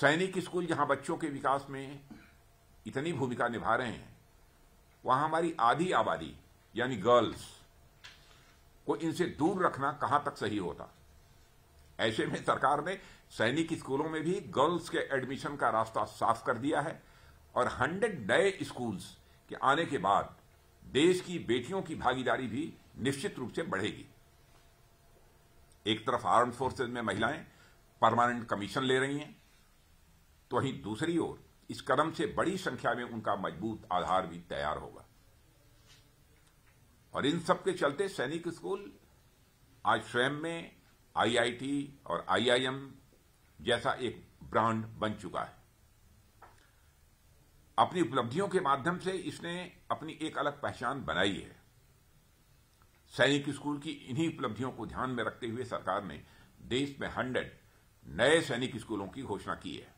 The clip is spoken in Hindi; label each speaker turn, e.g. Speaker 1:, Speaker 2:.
Speaker 1: सैनिक स्कूल जहां बच्चों के विकास में इतनी भूमिका निभा रहे हैं वहां हमारी आधी आबादी यानी गर्ल्स को इनसे दूर रखना कहां तक सही होता ऐसे में सरकार ने सैनिक स्कूलों में भी गर्ल्स के एडमिशन का रास्ता साफ कर दिया है और हंड्रेड नए स्कूल्स के आने के बाद देश की बेटियों की भागीदारी भी निश्चित रूप से बढ़ेगी एक तरफ आर्म फोर्सेज में महिलाएं परमानेंट कमीशन ले रही हैं तो वहीं दूसरी ओर इस कदम से बड़ी संख्या में उनका मजबूत आधार भी तैयार होगा और इन सब के चलते सैनिक स्कूल आज स्वयं में आईआईटी और आईआईएम जैसा एक ब्रांड बन चुका है अपनी उपलब्धियों के माध्यम से इसने अपनी एक अलग पहचान बनाई है सैनिक स्कूल की इन्हीं उपलब्धियों को ध्यान में रखते हुए सरकार ने देश में हंड्रेड नए सैनिक स्कूलों की घोषणा
Speaker 2: की है